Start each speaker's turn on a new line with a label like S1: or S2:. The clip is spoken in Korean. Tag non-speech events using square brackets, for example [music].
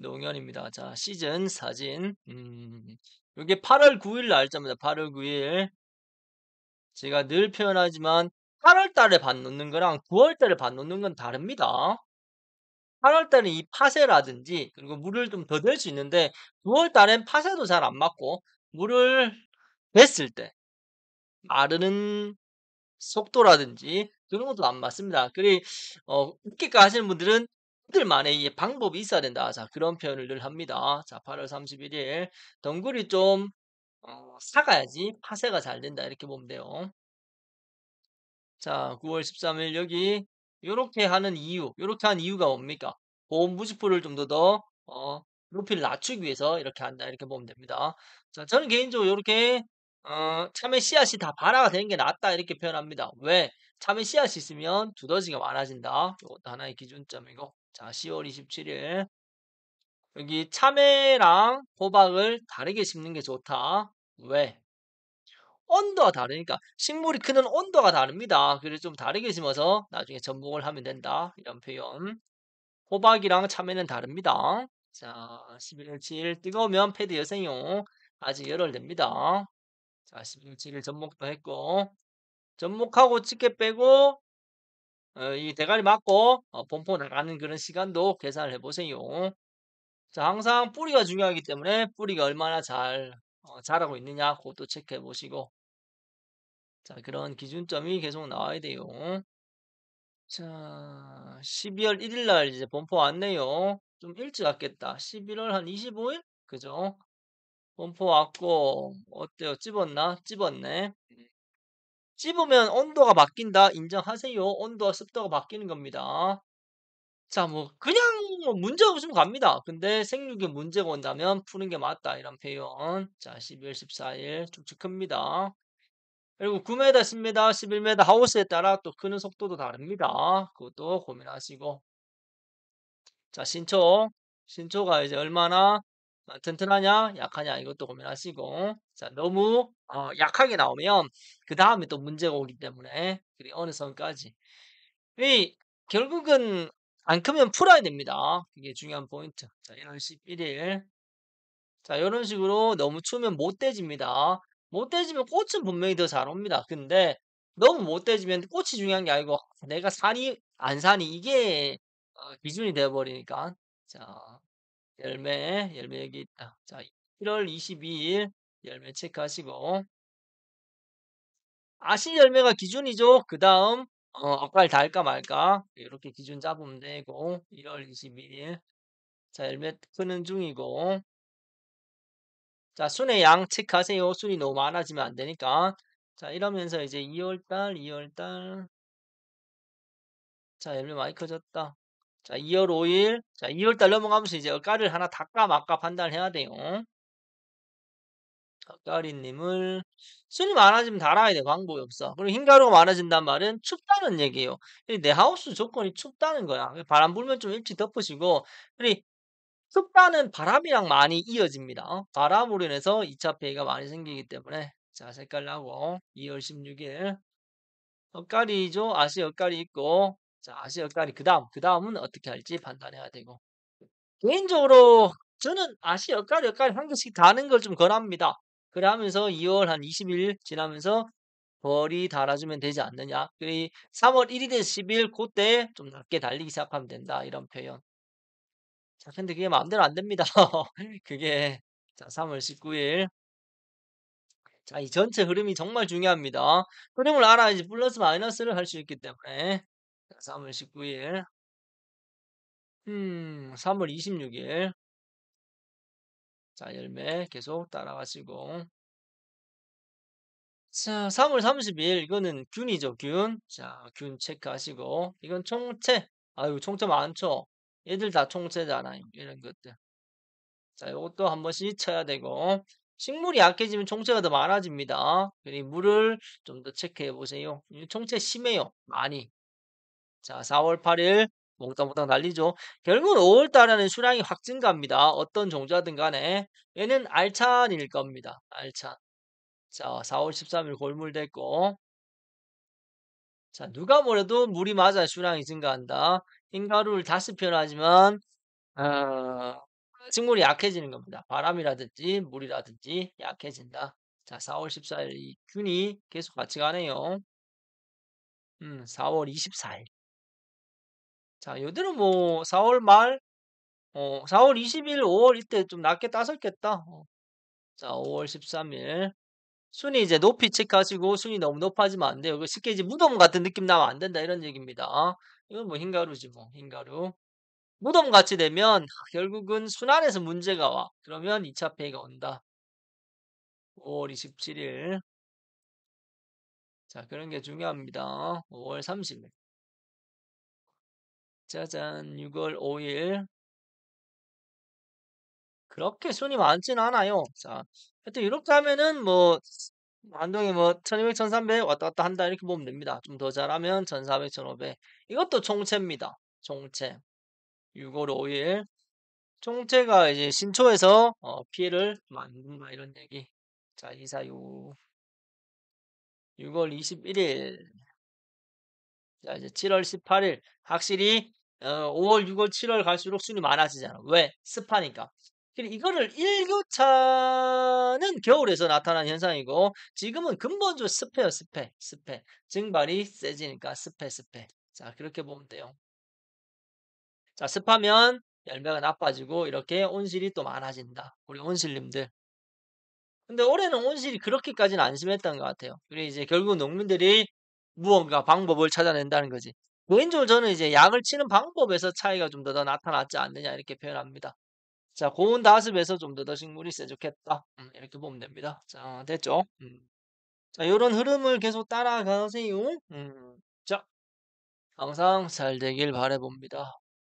S1: 농현입니다. 자, 시즌 사진. 음, 이게 8월 9일 날짜입니다. 8월 9일. 제가 늘 표현하지만 8월 달에 반 놓는 거랑 9월 달에 반 놓는 건 다릅니다. 8월 달에 이파쇄라든지 그리고 물을 좀 더 댈 수 있는데 9월 달엔 파쇄도잘 안 맞고 물을 뱄을 때 마르는 속도라든지 그런 것도 안 맞습니다. 그리 어, 늦게까 하시는 분들은 들만의 방법이 있어야 된다. 자, 그런 표현을 늘 합니다. 자, 8월 31일. 덩굴이 좀, 어, 사가야지 파쇄가 잘 된다. 이렇게 보면 돼요. 자, 9월 13일 여기, 요렇게 하는 이유, 요렇게 한 이유가 뭡니까? 보험 무지포를 좀 더 더, 어, 높이를 낮추기 위해서 이렇게 한다. 이렇게 보면 됩니다. 자, 저는 개인적으로 이렇게 어, 참외 씨앗이 다 발화가 되는 게 낫다. 이렇게 표현합니다. 왜? 참외 씨앗이 있으면 두더지가 많아진다. 이것도 하나의 기준점이고. 자, 10월 27일. 여기 참외랑 호박을 다르게 심는 게 좋다. 왜? 온도가 다르니까 식물이 크는 온도가 다릅니다. 그래서 좀 다르게 심어서 나중에 접목을 하면 된다. 이런 표현. 호박이랑 참외는 다릅니다. 자, 1 1월 7일 뜨거우면 패드 여생용 아직 열흘됩니다 자, 1 1월 7일 접목도 했고 접목하고 집게 빼고 어, 이 대가리 맞고 범퍼 어, 나가는 그런 시간도 계산을 해보세요. 자, 항상 뿌리가 중요하기 때문에 뿌리가 얼마나 잘 어, 자라고 있느냐 그것도 체크해 보시고 자, 그런 기준점이 계속 나와야 돼요. 자, 12월 1일 날 이제 본포 왔네요. 좀 일찍 왔겠다. 11월 한 25일? 그죠? 범퍼 왔고 어때요? 찝었나? 찝었네. 찝으면 온도가 바뀐다 인정하세요. 온도와 습도가 바뀌는 겁니다. 자, 뭐 그냥 뭐 문제 없으면 갑니다. 근데 생육에 문제가 온다면 푸는 게 맞다 이런 표현. 자, 12월 14일 쭉쭉 큽니다. 그리고 9m, 10m, 11m 하우스에 따라 또 크는 속도도 다릅니다. 그것도 고민하시고. 자, 신초. 신초가 이제 얼마나 아, 튼튼하냐 약하냐 이것도 고민하시고 자 너무 어, 약하게 나오면 그 다음에 또 문제가 오기 때문에 그리 어느 선까지 이 결국은 안 크면 풀어야 됩니다. 그게 중요한 포인트. 자 1월 11일 자 이런 식으로 너무 추우면 못 떼집니다. 못 떼지면 꽃은 분명히 더 잘 옵니다. 근데 너무 못 떼지면 꽃이 중요한 게 아니고 내가 산이 안 산이 이게 어, 기준이 되어버리니까 자 열매, 열매 여기 있다. 아, 자, 1월 22일 열매 체크하시고 아시 열매가 기준이죠. 그 다음 어, 억갈 달까 말까 이렇게 기준 잡으면 되고 1월 22일 자 열매 크는 중이고 자 순의 양 체크하세요. 순이 너무 많아지면 안 되니까 자 이러면서 이제 2월달 2월달 자 열매 많이 커졌다. 자, 2월 5일. 자, 2월달 넘어가면서 이제 얼까를 하나 닦아 막까 판단을 해야 돼요. 까리님을 술이 많아지면 달아야 돼광고이 없어 그리고 흰가루가 많아진단 말은 춥다는 얘기예요 내 하우스 조건이 춥다는 거야 그 바람 불면 좀 일찍 덮으시고 그리고 습다는 바람이랑 많이 이어집니다 어? 바람으로 인해서 2차 폐해가 많이 생기기 때문에 자 색깔 나고 2월 16일 엇가리죠 어, 아시 엇가리 어, 있고 자, 아시아 역단이그 다음, 그 다음은 어떻게 할지 판단해야 되고. 개인적으로 저는 아시아 역간위 역간한 개씩 다는 걸 좀 권합니다. 그러면서 2월 한 20일 지나면서 벌이 달아주면 되지 않느냐. 그리 고 3월 1일에서 10일 그때 좀 낮게 달리기 시작하면 된다. 이런 표현. 자, 근데 그게 마음대로 안 됩니다. [laughs] 그게 자, 3월 19일 자, 이 전체 흐름이 정말 중요합니다. 흐름을 알아야지 플러스 마이너스를 할 수 있기 때문에 3월 19일, 음, 3월 26일. 자, 열매 계속 따라가시고. 자, 3월 30일, 이거는 균이죠, 균. 자, 균 체크하시고. 이건 총체. 아유, 총체 많죠? 얘들 다 총체잖아요. 이런 것들. 자, 이것도 한 번씩 쳐야 되고. 식물이 약해지면 총체가 더 많아집니다. 그리고 물을 좀 더 체크해 보세요. 총체 심해요. 많이. 자, 4월 8일 몽땅몽땅 날리죠. 결국은 5월 달에는 수량이 확 증가합니다. 어떤 종자든 간에 얘는 알찬일 겁니다. 알찬. 자, 4월 13일 골물됐고 자, 누가 뭐래도 물이 맞아 수량이 증가한다. 흰가루를 다시 표현하지만 어, 식물이 약해지는 겁니다. 바람이라든지 물이라든지 약해진다. 자, 4월 14일 이 균이 계속 같이 가네요. 음, 4월 24일. 자, 요대로 뭐 4월 말, 어, 4월 20일, 5월 이때 좀 낮게 따섰겠다. 어. 자, 5월 13일. 순위 이제 높이 체크하시고 순위 너무 높아지면 안 돼요. 이거 그 쉽게 이제 무덤 같은 느낌 나면 안 된다 이런 얘기입니다. 이건 뭐 흰가루지 뭐 흰가루. 무덤 같이 되면 결국은 순환에서 문제가 와. 그러면 2차 폐가 온다. 5월 27일. 자, 그런 게 중요합니다. 5월 30일. 짜잔, 6월 5일. 그렇게 순이 많진 않아요. 자, 하여튼 이렇게 하면은 뭐, 안동이 뭐, 1200, 1300 왔다 갔다 한다 이렇게 보면 됩니다. 좀 더 잘하면 1400, 1500. 이것도 총체입니다. 총체. 6월 5일. 총체가 이제 신초에서 어, 피해를 만든다 이런 얘기. 자, 이사6 6월 21일. 자, 이제 7월 18일. 확실히 어, 5월, 6월, 7월 갈수록 순이 많아지잖아. 왜? 습하니까. 그리고 이거를 1교차는 겨울에서 나타난 현상이고 지금은 근본적으로 습해요 습해 습해 증발이 세지니까 습해 습해 자 그렇게 보면 돼요 자 습하면 열매가 나빠지고 이렇게 온실이 또 많아진다 우리 온실님들 근데 올해는 온실이 그렇게까지는 안심했던 것 같아요 그래 이제 결국 농민들이 무언가 방법을 찾아낸다는 거지 노인적으 뭐 저는 이제 약을 치는 방법에서 차이가 좀 더 나타났지 않느냐 이렇게 표현합니다. 자, 고운 다습에서 좀더더 식물이 세졌겠다. 음, 이렇게 보면 됩니다. 자, 됐죠? 음. 자, 이런 흐름을 계속 따라가세요. 음. 자, 항상 잘 되길 바라봅니다